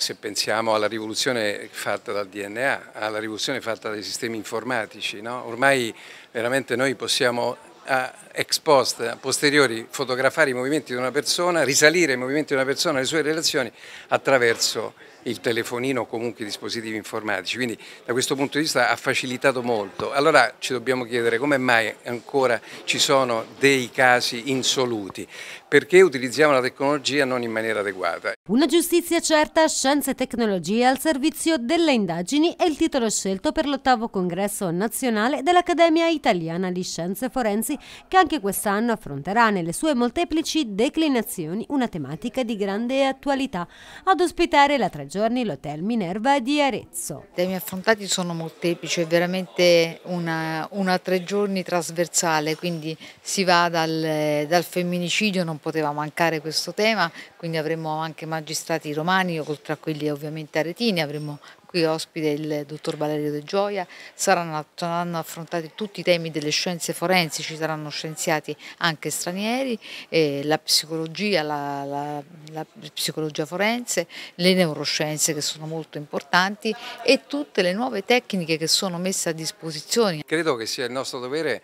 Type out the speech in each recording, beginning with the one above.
Se pensiamo alla rivoluzione fatta dal DNA, alla rivoluzione fatta dai sistemi informatici, no? ormai veramente noi possiamo a ex post, a posteriori, fotografare i movimenti di una persona, risalire i movimenti di una persona, le sue relazioni attraverso il telefonino o comunque i dispositivi informatici, quindi da questo punto di vista ha facilitato molto. Allora ci dobbiamo chiedere come mai ancora ci sono dei casi insoluti, perché utilizziamo la tecnologia non in maniera adeguata. Una giustizia certa, scienze e tecnologie al servizio delle indagini è il titolo scelto per l'ottavo congresso nazionale dell'Accademia Italiana di Scienze Forensi che anche quest'anno affronterà nelle sue molteplici declinazioni una tematica di grande attualità ad ospitare la tragedia giorni l'hotel Minerva di Arezzo. I temi affrontati sono molteplici, è veramente una, una tre giorni trasversale, quindi si va dal, dal, femminicidio, non poteva mancare questo tema, quindi avremo anche magistrati romani, oltre a quelli ovviamente aretini, avremo qui ospite il dottor Valerio De Gioia, saranno, saranno, affrontati tutti i temi delle scienze forensi, ci saranno scienziati anche stranieri, eh, la psicologia, la, la, la, psicologia forense, le neuroscienze che sono molto importanti e tutte le nuove tecniche che sono messe a disposizione. Credo che sia il nostro dovere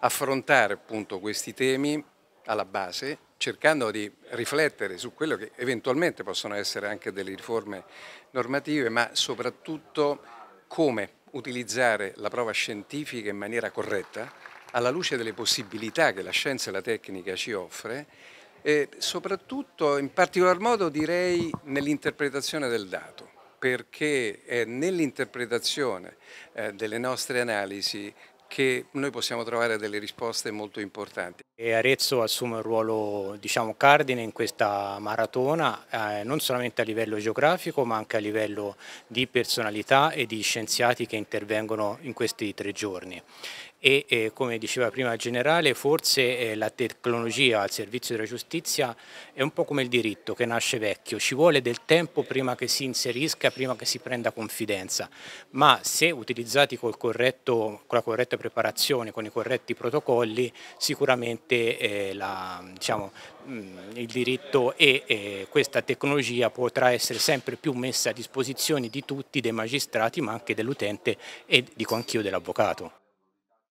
affrontare appunto questi temi alla base cercando di riflettere su quello che eventualmente possono essere anche delle riforme normative, ma soprattutto come utilizzare la prova scientifica in maniera corretta, alla luce delle possibilità che la scienza e la tecnica ci offre, e soprattutto in particolar modo direi nell'interpretazione del dato perché è nell'interpretazione eh, delle nostre analisi che noi possiamo trovare delle risposte molto importanti. E Arezzo assume un ruolo diciamo, cardine in questa maratona, eh, non solamente a livello geografico ma anche a livello di personalità e di scienziati che intervengono in questi tre giorni e eh, come diceva prima il generale forse eh, la tecnologia al servizio della giustizia è un po' come il diritto che nasce vecchio, ci vuole del tempo prima che si inserisca, prima che si prenda confidenza, ma se utilizzati corretto, con la corretta preparazione, con i corretti protocolli sicuramente eh, la, diciamo, mh, mm, il diritto e eh, questa tecnologia potrà essere sempre più messa a disposizione di tutti, dei magistrati ma anche dell'utente e dico anch'io dell'avvocato.